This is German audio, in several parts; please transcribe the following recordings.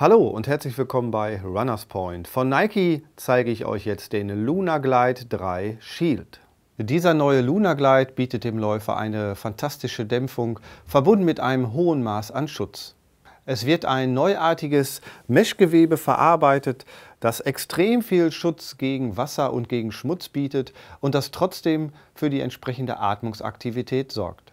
Hallo und herzlich willkommen bei Runners Point. Von Nike zeige ich euch jetzt den Luna Glide 3 Shield. Dieser neue Luna Glide bietet dem Läufer eine fantastische Dämpfung, verbunden mit einem hohen Maß an Schutz. Es wird ein neuartiges Meshgewebe verarbeitet, das extrem viel Schutz gegen Wasser und gegen Schmutz bietet und das trotzdem für die entsprechende Atmungsaktivität sorgt.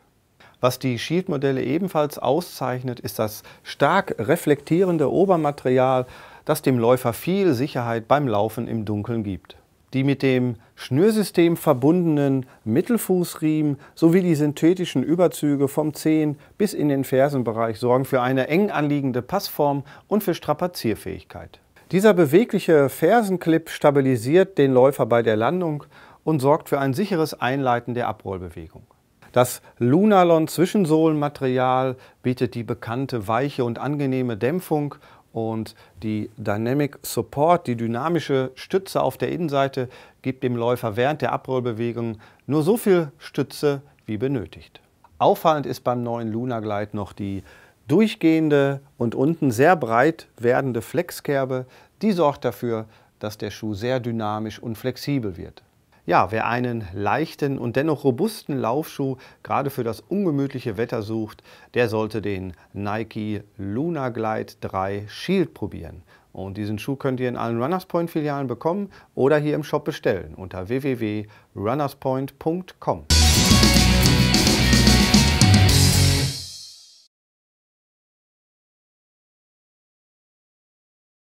Was die Shield-Modelle ebenfalls auszeichnet, ist das stark reflektierende Obermaterial, das dem Läufer viel Sicherheit beim Laufen im Dunkeln gibt. Die mit dem Schnürsystem verbundenen Mittelfußriemen sowie die synthetischen Überzüge vom Zehen bis in den Fersenbereich sorgen für eine eng anliegende Passform und für Strapazierfähigkeit. Dieser bewegliche Fersenclip stabilisiert den Läufer bei der Landung und sorgt für ein sicheres Einleiten der Abrollbewegung. Das Lunalon Zwischensohlenmaterial bietet die bekannte weiche und angenehme Dämpfung und die Dynamic Support, die dynamische Stütze auf der Innenseite, gibt dem Läufer während der Abrollbewegung nur so viel Stütze wie benötigt. Auffallend ist beim neuen Lunaglide noch die durchgehende und unten sehr breit werdende Flexkerbe. Die sorgt dafür, dass der Schuh sehr dynamisch und flexibel wird. Ja, wer einen leichten und dennoch robusten Laufschuh gerade für das ungemütliche Wetter sucht, der sollte den Nike Luna Glide 3 Shield probieren. Und diesen Schuh könnt ihr in allen Runners Point Filialen bekommen oder hier im Shop bestellen unter www.runnerspoint.com.